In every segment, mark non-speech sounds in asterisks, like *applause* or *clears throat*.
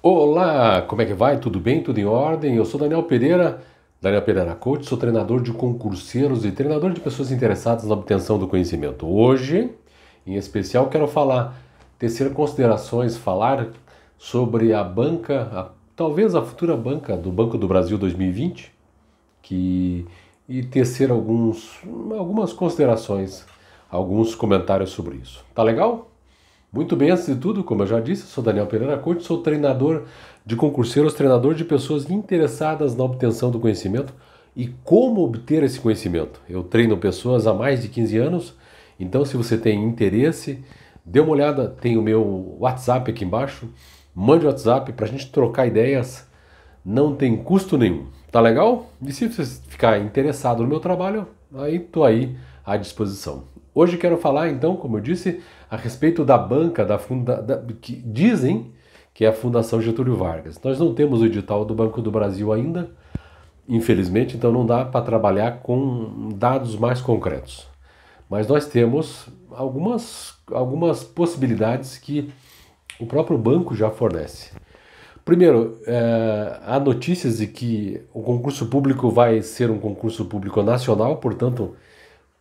Olá, como é que vai? Tudo bem? Tudo em ordem? Eu sou Daniel Pereira, Daniel Pereira Coach, sou treinador de concurseiros e treinador de pessoas interessadas na obtenção do conhecimento. Hoje, em especial, quero falar, tecer considerações, falar sobre a banca, a, talvez a futura banca do Banco do Brasil 2020, que e tecer alguns, algumas considerações, alguns comentários sobre isso. Tá legal? Muito bem, antes de tudo, como eu já disse, sou Daniel Pereira Couto, sou treinador de concurseiros, treinador de pessoas interessadas na obtenção do conhecimento e como obter esse conhecimento. Eu treino pessoas há mais de 15 anos, então se você tem interesse, dê uma olhada, tem o meu WhatsApp aqui embaixo, mande o WhatsApp para a gente trocar ideias, não tem custo nenhum. Tá legal? E se você ficar interessado no meu trabalho, aí tô aí à disposição. Hoje quero falar, então, como eu disse, a respeito da banca da funda, da, que dizem que é a Fundação Getúlio Vargas. Nós não temos o edital do Banco do Brasil ainda, infelizmente, então não dá para trabalhar com dados mais concretos. Mas nós temos algumas, algumas possibilidades que o próprio banco já fornece. Primeiro, é, há notícias de que o concurso público vai ser um concurso público nacional, portanto,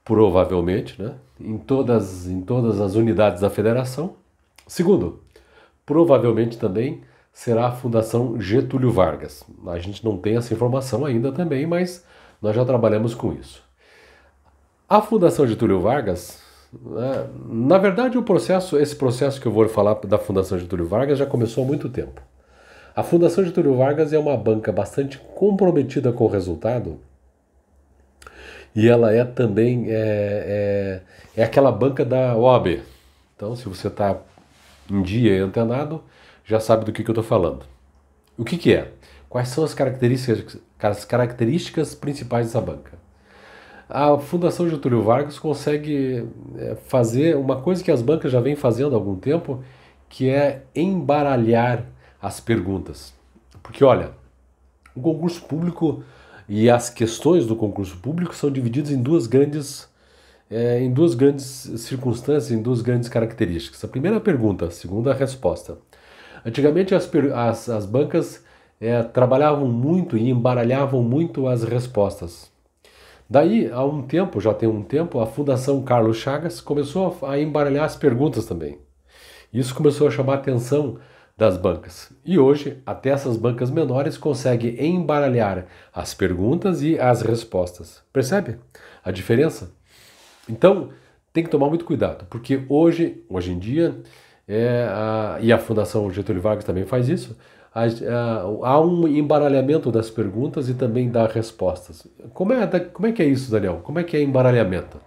provavelmente, né, em, todas, em todas as unidades da federação. Segundo, provavelmente também será a Fundação Getúlio Vargas. A gente não tem essa informação ainda também, mas nós já trabalhamos com isso. A Fundação Getúlio Vargas, né, na verdade, o processo, esse processo que eu vou falar da Fundação Getúlio Vargas já começou há muito tempo. A Fundação Getúlio Vargas é uma banca bastante comprometida com o resultado e ela é também é, é, é aquela banca da OAB. Então, se você está em dia e antenado, já sabe do que, que eu estou falando. O que, que é? Quais são as características, as características principais dessa banca? A Fundação Getúlio Vargas consegue é, fazer uma coisa que as bancas já vêm fazendo há algum tempo, que é embaralhar as perguntas. Porque, olha, o concurso público e as questões do concurso público são divididas em duas grandes é, em duas grandes circunstâncias, em duas grandes características. A primeira pergunta, a segunda resposta. Antigamente as, as, as bancas é, trabalhavam muito e embaralhavam muito as respostas. Daí, há um tempo, já tem um tempo, a Fundação Carlos Chagas começou a, a embaralhar as perguntas também. Isso começou a chamar atenção das bancas. E hoje, até essas bancas menores conseguem embaralhar as perguntas e as respostas. Percebe a diferença? Então, tem que tomar muito cuidado, porque hoje, hoje em dia, é, a, e a Fundação Getúlio Vargas também faz isso, há um embaralhamento das perguntas e também das respostas. Como é, como é que é isso, Daniel? Como é que é embaralhamento?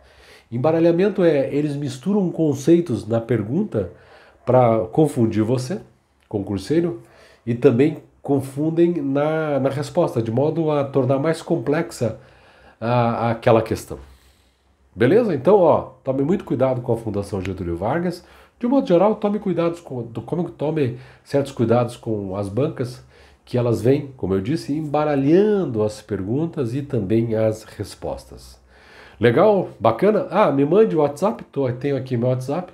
Embaralhamento é eles misturam conceitos na pergunta para confundir você concurseiro e também confundem na, na resposta, de modo a tornar mais complexa a, aquela questão. Beleza? Então, ó, tome muito cuidado com a Fundação Getúlio Vargas. De um modo geral, tome cuidados com, tome certos cuidados com as bancas que elas vêm, como eu disse, embaralhando as perguntas e também as respostas. Legal? Bacana? Ah, me mande o WhatsApp, tô, tenho aqui meu WhatsApp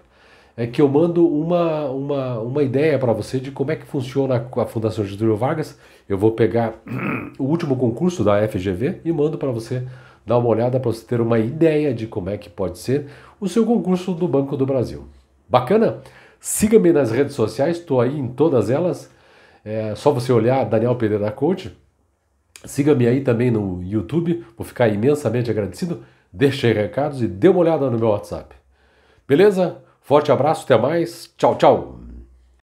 é que eu mando uma, uma, uma ideia para você de como é que funciona a Fundação Getúlio Vargas. Eu vou pegar *clears throat* o último concurso da FGV e mando para você dar uma olhada para você ter uma ideia de como é que pode ser o seu concurso do Banco do Brasil. Bacana? Siga-me nas redes sociais, estou aí em todas elas. É só você olhar Daniel Pereira Coach. Siga-me aí também no YouTube, vou ficar imensamente agradecido. Deixei recados e dê uma olhada no meu WhatsApp. Beleza? Forte abraço, até mais. Tchau, tchau.